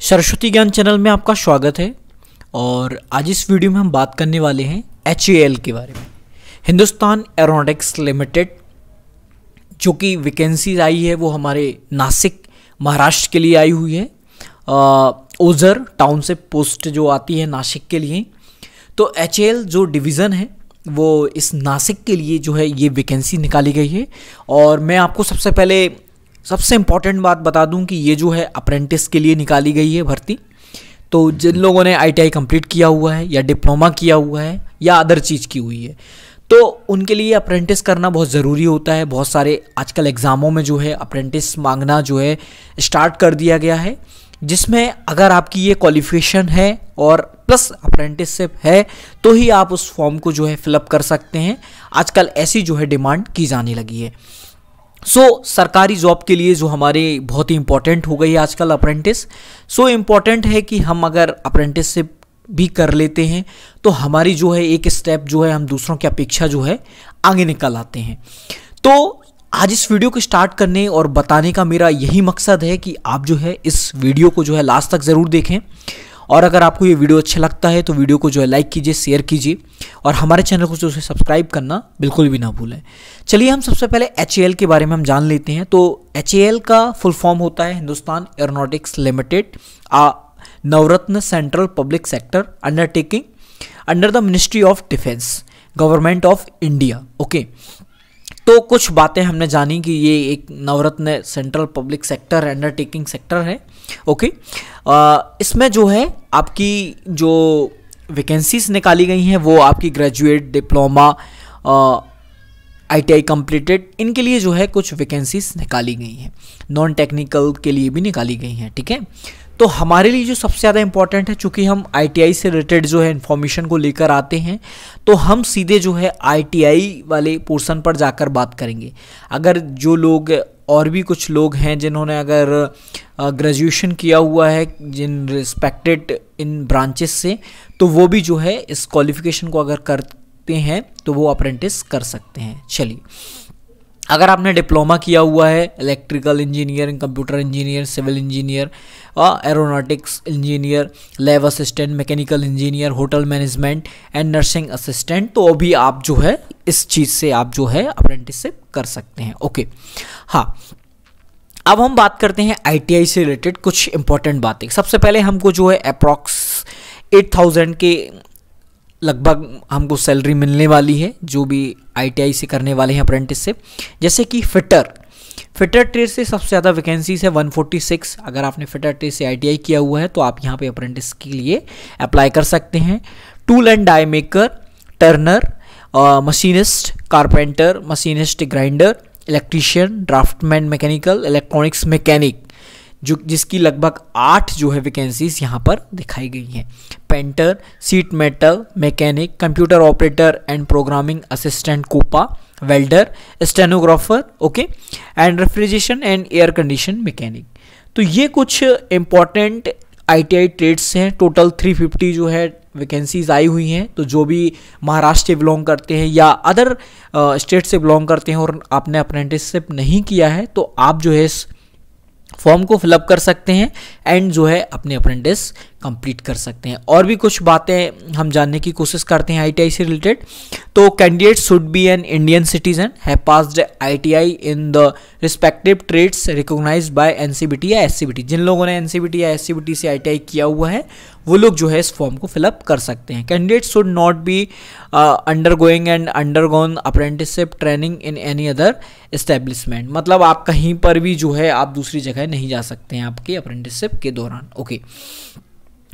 सरस्वती ज्ञान चैनल में आपका स्वागत है और आज इस वीडियो में हम बात करने वाले हैं एच के बारे में हिंदुस्तान एरोनॉटिक्स लिमिटेड जो कि वैकेंसीज आई है वो हमारे नासिक महाराष्ट्र के लिए आई हुई है ओजर टाउन से पोस्ट जो आती है नासिक के लिए तो एच जो डिवीज़न है वो इस नासिक के लिए जो है ये वैकेंसी निकाली गई है और मैं आपको सबसे पहले सबसे इम्पॉर्टेंट बात बता दूं कि ये जो है अप्रेंटिस के लिए निकाली गई है भर्ती तो जिन लोगों ने आईटीआई कंप्लीट किया हुआ है या डिप्लोमा किया हुआ है या अदर चीज़ की हुई है तो उनके लिए अप्रेंटिस करना बहुत ज़रूरी होता है बहुत सारे आजकल एग्ज़ामों में जो है अप्रेंटिस मांगना जो है स्टार्ट कर दिया गया है जिसमें अगर आपकी ये क्वालिफिकेशन है और प्लस अप्रेंटिसशिप है तो ही आप उस फॉर्म को जो है फिलअप कर सकते हैं आजकल ऐसी जो है डिमांड की जाने लगी है सो so, सरकारी जॉब के लिए जो हमारे बहुत ही इंपॉर्टेंट हो गई है आजकल अप्रेंटिस सो इम्पॉर्टेंट है कि हम अगर अप्रेंटिसशिप भी कर लेते हैं तो हमारी जो है एक स्टेप जो है हम दूसरों की अपेक्षा जो है आगे निकल आते हैं तो आज इस वीडियो को स्टार्ट करने और बताने का मेरा यही मकसद है कि आप जो है इस वीडियो को जो है लास्ट तक ज़रूर देखें और अगर आपको ये वीडियो अच्छा लगता है तो वीडियो को जो है लाइक कीजिए शेयर कीजिए और हमारे चैनल को जो है सब्सक्राइब करना बिल्कुल भी ना भूलें चलिए हम सबसे पहले एच के बारे में हम जान लेते हैं तो एच का फुल फॉर्म होता है Hindustan aeronautics limited uh Navratna central public sector undertaking under the ministry of defence government of India okay तो कुछ बातें हमने जानी कि ये एक Navratna central public sector undertaking sector है ओके इसमें जो है आपकी जो वैकेंसीज निकाली गई हैं वो आपकी graduate diploma I T I completed इनके लिए जो है कुछ वैकेंसीज निकाली गई हैं नॉन टेक्निकल के लिए भी निकाली गई हैं ठीक है ठीके? तो हमारे लिए जो सबसे ज़्यादा इंपॉर्टेंट है चूँकि हम आई से रिलेटेड जो है इन्फॉर्मेशन को लेकर आते हैं तो हम सीधे जो है आई वाले पोर्सन पर जाकर बात करेंगे अगर जो लोग और भी कुछ लोग हैं जिन्होंने अगर ग्रेजुएशन किया हुआ है जिन रिस्पेक्टेड इन ब्रांचेस से तो वो भी जो है इस क्वालिफिकेशन को अगर करते हैं तो वो अप्रेंटिस कर सकते हैं चलिए अगर आपने डिप्लोमा किया हुआ है electrical engineering computer engineer civil engineer aeronautics engineer lab assistant mechanical engineer hotel management and nursing assistant तो अभी आप जो है इस चीज़ से आप जो है अप्रेंटिसशिप कर सकते हैं ओके हाँ अब हम बात करते हैं आईटीआई से रिलेटेड कुछ इंपॉर्टेंट बातें सबसे पहले हमको जो है अप्रॉक्स एट थाउजेंड के लगभग हमको सैलरी मिलने वाली है जो भी आईटीआई से करने वाले हैं अप्रेंटिस से जैसे कि फिटर फिटर ट्रेड से सबसे ज़्यादा वैकेंसीज है 146 अगर आपने फिटर ट्रेड से आईटीआई किया हुआ है तो आप यहाँ पे अप्रेंटिस के लिए अप्लाई कर सकते हैं tool and die maker turner machinist carpenter machinist grinder electrician draftsman mechanical electronics mechanic जो जिसकी लगभग आठ जो है वैकेंसीज यहाँ पर दिखाई गई हैं painter sheet metal mechanic computer operator and programming assistant COPA welder stenographer okay and refrigeration and air condition mechanic तो ये कुछ इंपॉर्टेंट आईटीआई ट्रेड्स हैं टोटल 350 जो है वैकेंसीज आई हुई हैं तो जो भी महाराष्ट्र से बिलोंग करते हैं या अदर स्टेट uh, से बिलोंग करते हैं और आपने अप्रेंटिसशिप नहीं किया है तो आप जो है इस फॉर्म को फिलअप कर सकते हैं एंड जो है अपने अप्रेंटिस कंप्लीट कर सकते हैं और भी कुछ बातें हम जानने की कोशिश करते हैं आईटीआई से रिलेटेड तो candidate should be an Indian citizen है passed ITI in the respective trades recognize by NCVT या एससीबीटी जिन लोगों ने एनसीबीटी या एससीबीटी से आईटीआई किया हुआ है वो लोग जो है इस फॉर्म को फिलअप कर सकते हैं candidate should not be undergoing and undergone apprenticeship training in any other establishment मतलब आप कहीं पर भी जो है आप दूसरी जगह नहीं जा सकते हैं आपके अप्रेंटिसिप के दौरान ओके okay.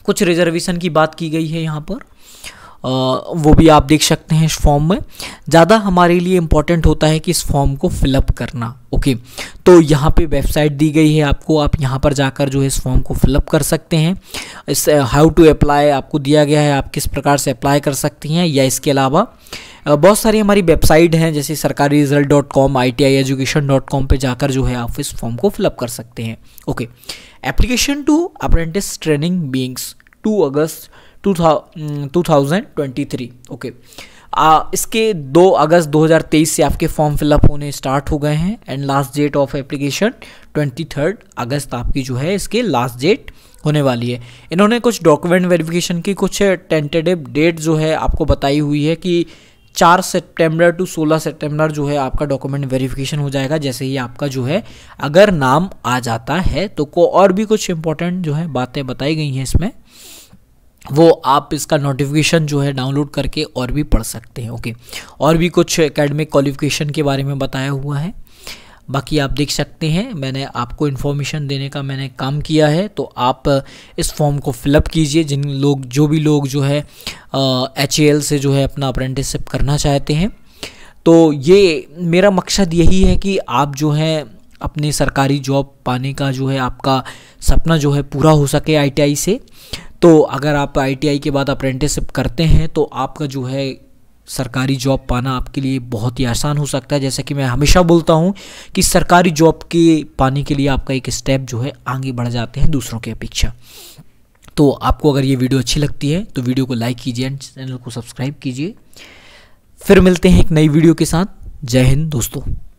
कुछ रिजर्वेशन की बात की गई है यहाँ पर आ, वो भी आप देख सकते हैं इस फॉर्म में ज़्यादा हमारे लिए इम्पॉर्टेंट होता है कि इस फॉर्म को फिलअप करना ओके तो यहाँ पे वेबसाइट दी गई है आपको आप यहाँ पर जाकर जो है इस फॉर्म को फिलअप कर सकते हैं इस हाउ टू अप्लाई आपको दिया गया है आप किस प्रकार से अप्लाई कर सकती हैं या इसके अलावा बहुत सारी हमारी वेबसाइट हैं जैसे Sarkari result dot com I T I education dot com पर जाकर जो है आप इस फॉर्म को फिलअप कर सकते हैं okay application to apprentice training begins two August to था two thousand twenty three okay आ, इसके दो अगस्त 2023 से आपके फॉर्म फिलअप होने स्टार्ट हो गए हैं and last date of application 23 August आपकी जो है इसके लास्ट डेट होने वाली है इन्होंने कुछ डॉक्यूमेंट वेरिफिकेशन की कुछ टेंटेटिव डेट जो है आपको बताई हुई है कि चार सितंबर टू सोलह सितंबर जो है आपका डॉक्यूमेंट वेरिफिकेशन हो जाएगा जैसे ही आपका जो है अगर नाम आ जाता है तो को और भी कुछ इंपॉर्टेंट जो है बातें बताई गई हैं इसमें वो आप इसका नोटिफिकेशन जो है डाउनलोड करके और भी पढ़ सकते हैं ओके और भी कुछ एकेडमिक क्वालिफिकेशन के बारे में बताया हुआ है बाकी आप देख सकते हैं मैंने आपको इन्फॉर्मेशन देने का मैंने काम किया है तो आप इस फॉर्म को फिलअप कीजिए जिन लोग जो भी लोग जो है एच से जो है अपना अप्रेंटिसशिप करना चाहते हैं तो ये मेरा मकसद यही है कि आप जो है अपने सरकारी जॉब पाने का जो है आपका सपना जो है पूरा हो सके आईटीआई से तो अगर आप आईटीआई के बाद अप्रेंटिसशिप करते हैं तो आपका जो है सरकारी जॉब पाना आपके लिए बहुत ही आसान हो सकता है जैसा कि मैं हमेशा बोलता हूँ कि सरकारी जॉब के पाने के लिए आपका एक स्टेप जो है आगे बढ़ जाते हैं दूसरों की अपेक्षा तो आपको अगर ये वीडियो अच्छी लगती है तो वीडियो को लाइक कीजिए एंड चैनल को सब्सक्राइब कीजिए फिर मिलते हैं एक नई वीडियो के साथ जय हिंद दोस्तों